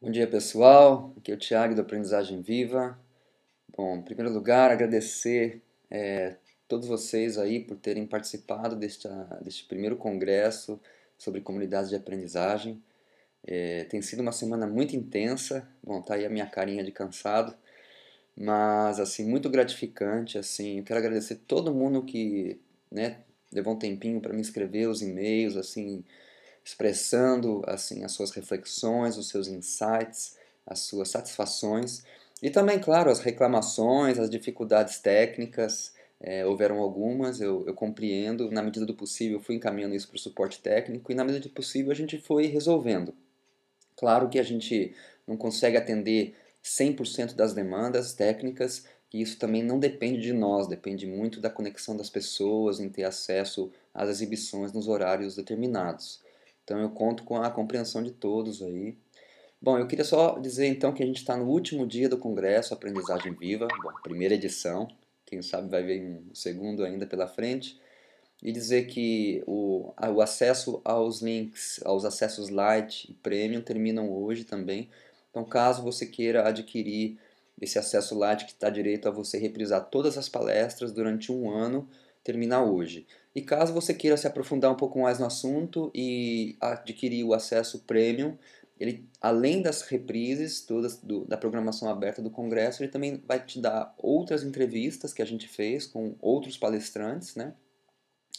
Bom dia pessoal, aqui é o Thiago do Aprendizagem Viva. Bom, em primeiro lugar, agradecer é, todos vocês aí por terem participado deste primeiro congresso sobre comunidades de aprendizagem. É, tem sido uma semana muito intensa, bom, tá aí a minha carinha de cansado, mas assim, muito gratificante, assim, eu quero agradecer todo mundo que, né, levou um tempinho para me escrever os e-mails, assim, expressando assim as suas reflexões, os seus insights, as suas satisfações e também, claro, as reclamações, as dificuldades técnicas. É, houveram algumas, eu, eu compreendo. Na medida do possível, fui encaminhando isso para o suporte técnico e, na medida do possível, a gente foi resolvendo. Claro que a gente não consegue atender 100% das demandas técnicas, e isso também não depende de nós, depende muito da conexão das pessoas em ter acesso às exibições nos horários determinados. Então eu conto com a compreensão de todos aí. Bom, eu queria só dizer então que a gente está no último dia do Congresso Aprendizagem Viva, bom, primeira edição, quem sabe vai ver um segundo ainda pela frente, e dizer que o, o acesso aos links, aos acessos light e premium terminam hoje também. Então, caso você queira adquirir esse acesso light que está direito a você reprisar todas as palestras durante um ano, terminar hoje. E caso você queira se aprofundar um pouco mais no assunto e adquirir o acesso premium, ele, além das reprises todas do, da programação aberta do congresso, ele também vai te dar outras entrevistas que a gente fez com outros palestrantes, né?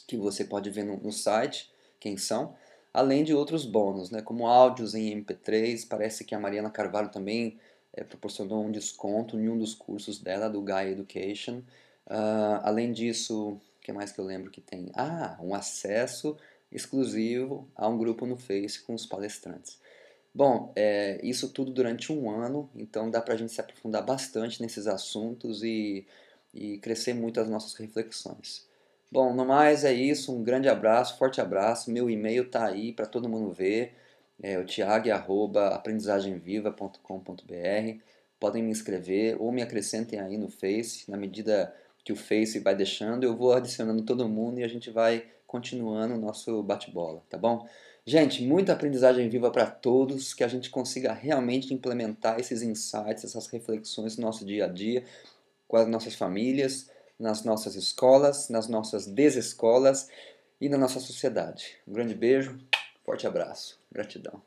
Que você pode ver no, no site quem são, além de outros bônus, né? Como áudios em MP3, parece que a Mariana Carvalho também é, proporcionou um desconto em um dos cursos dela do Gaia Education. Uh, além disso, o que mais que eu lembro que tem? Ah, um acesso exclusivo a um grupo no Face com os palestrantes. Bom, é, isso tudo durante um ano, então dá para a gente se aprofundar bastante nesses assuntos e, e crescer muito as nossas reflexões. Bom, no mais é isso, um grande abraço, forte abraço, meu e-mail tá aí para todo mundo ver, é o aprendizagemviva.com.br. podem me inscrever ou me acrescentem aí no Face, na medida que o Face vai deixando, eu vou adicionando todo mundo e a gente vai continuando o nosso bate-bola, tá bom? Gente, muita aprendizagem viva para todos, que a gente consiga realmente implementar esses insights, essas reflexões no nosso dia a dia, com as nossas famílias, nas nossas escolas, nas nossas desescolas e na nossa sociedade. Um grande beijo, forte abraço, gratidão.